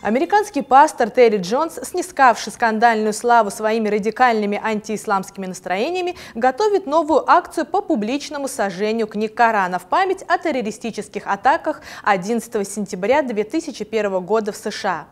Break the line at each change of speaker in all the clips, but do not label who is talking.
Американский пастор Терри Джонс, снискавший скандальную славу своими радикальными антиисламскими настроениями, готовит новую акцию по публичному сожжению книг Корана в память о террористических атаках 11 сентября 2001 года в США.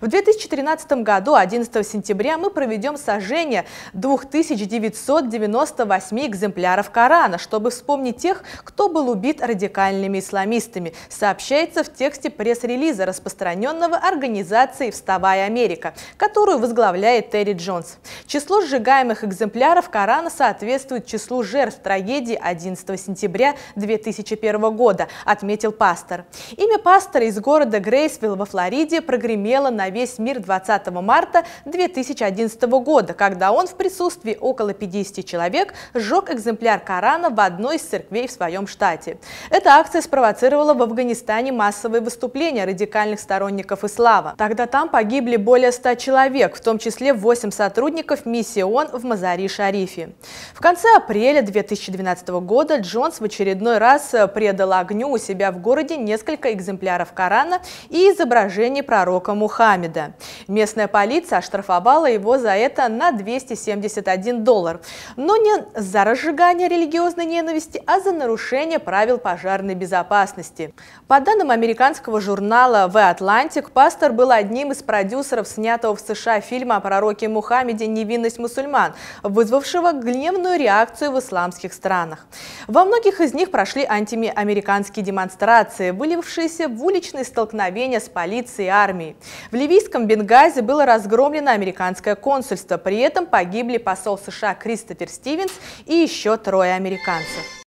В 2013 году, 11 сентября, мы проведем сожжение 2998 экземпляров Корана, чтобы вспомнить тех, кто был убит радикальными исламистами, сообщается в тексте пресс-релиза, распространенного организации «Вставая Америка», которую возглавляет Терри Джонс. Число сжигаемых экземпляров Корана соответствует числу жертв трагедии 11 сентября 2001 года, отметил пастор. Имя пастора из города Грейсвилл во Флориде прогремело смотрела на весь мир 20 марта 2011 года, когда он в присутствии около 50 человек сжег экземпляр Корана в одной из церквей в своем штате. Эта акция спровоцировала в Афганистане массовые выступления радикальных сторонников ислама. Тогда там погибли более 100 человек, в том числе 8 сотрудников миссии ООН в Мазари-Шарифе. В конце апреля 2012 года Джонс в очередной раз предал огню у себя в городе несколько экземпляров Корана и изображений пророка Мухаммада Мухаммеда. Местная полиция оштрафовала его за это на 271 доллар. Но не за разжигание религиозной ненависти, а за нарушение правил пожарной безопасности. По данным американского журнала The Atlantic, пастор был одним из продюсеров снятого в США фильма о пророке Мухаммеде «Невинность мусульман», вызвавшего гневную реакцию в исламских странах. Во многих из них прошли антиамериканские демонстрации, вылившиеся в уличные столкновения с полицией и армией. В ливийском Бенгазе было разгромлено американское консульство, при этом погибли посол США Кристофер Стивенс и еще трое американцев.